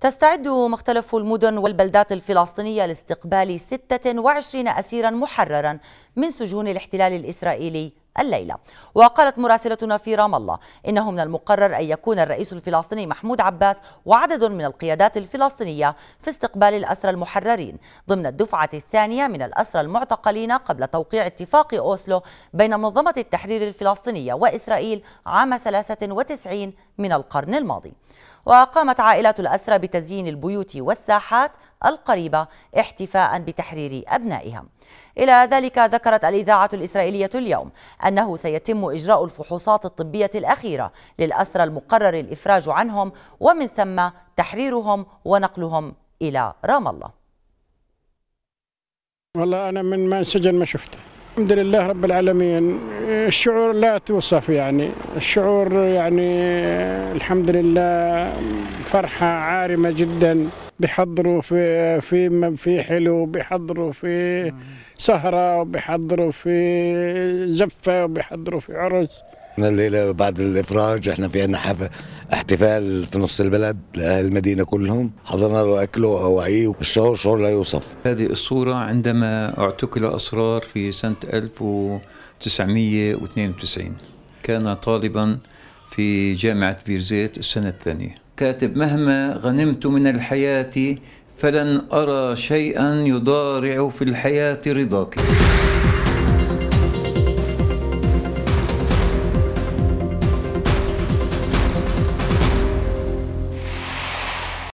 تستعد مختلف المدن والبلدات الفلسطينية لاستقبال 26 أسيرا محررا من سجون الاحتلال الإسرائيلي الليلة وقالت مراسلتنا في رام الله إنه من المقرر أن يكون الرئيس الفلسطيني محمود عباس وعدد من القيادات الفلسطينية في استقبال الأسرى المحررين ضمن الدفعة الثانية من الأسرى المعتقلين قبل توقيع اتفاق أوسلو بين منظمة التحرير الفلسطينية وإسرائيل عام 93 من القرن الماضي وقامت عائلات الأسرى بتزيين البيوت والساحات القريبة احتفاء بتحرير أبنائها إلى ذلك ذكرت الإذاعة الإسرائيلية اليوم أنه سيتم إجراء الفحوصات الطبية الأخيرة للأسرى المقرر الإفراج عنهم ومن ثم تحريرهم ونقلهم إلى رام الله والله أنا من ما انسجن ما شفته الحمد لله رب العالمين الشعور لا توصف يعني الشعور يعني الحمد لله فرحة عارمة جداً بيحضروا في في في حلو بيحضروا في سهرة وبيحضروا في زفة وبيحضروا في عرس الليلة بعد الإفراج احنا في عندنا احتفال في نص البلد لأهل المدينة كلهم حضرنا له أكله وأوعيه والشعور شعور لا يوصف هذه الصورة عندما اعتقل أسرار في سنة 1992 كان طالبا في جامعة بيرزيت السنة الثانية كاتب مهما غنمت من الحياة فلن أرى شيئا يضارع في الحياة رضاك